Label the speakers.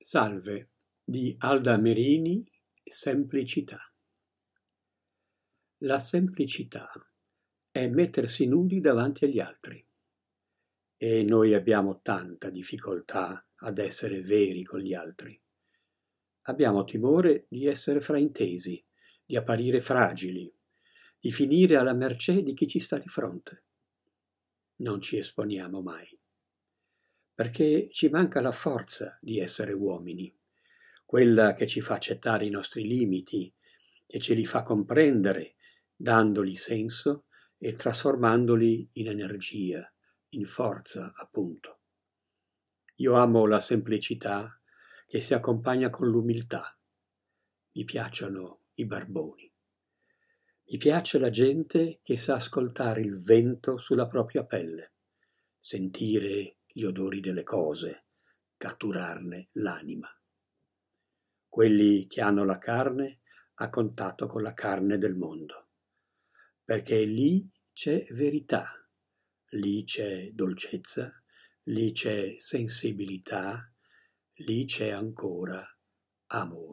Speaker 1: Salve di Alda Merini Semplicità La semplicità è mettersi nudi davanti agli altri e noi abbiamo tanta difficoltà ad essere veri con gli altri. Abbiamo timore di essere fraintesi, di apparire fragili, di finire alla mercé di chi ci sta di fronte. Non ci esponiamo mai perché ci manca la forza di essere uomini, quella che ci fa accettare i nostri limiti, che ce li fa comprendere, dandogli senso e trasformandoli in energia, in forza, appunto. Io amo la semplicità che si accompagna con l'umiltà. Mi piacciono i barboni. Mi piace la gente che sa ascoltare il vento sulla propria pelle, sentire il gli odori delle cose, catturarne l'anima. Quelli che hanno la carne a contatto con la carne del mondo, perché lì c'è verità, lì c'è dolcezza, lì c'è sensibilità, lì c'è ancora amore.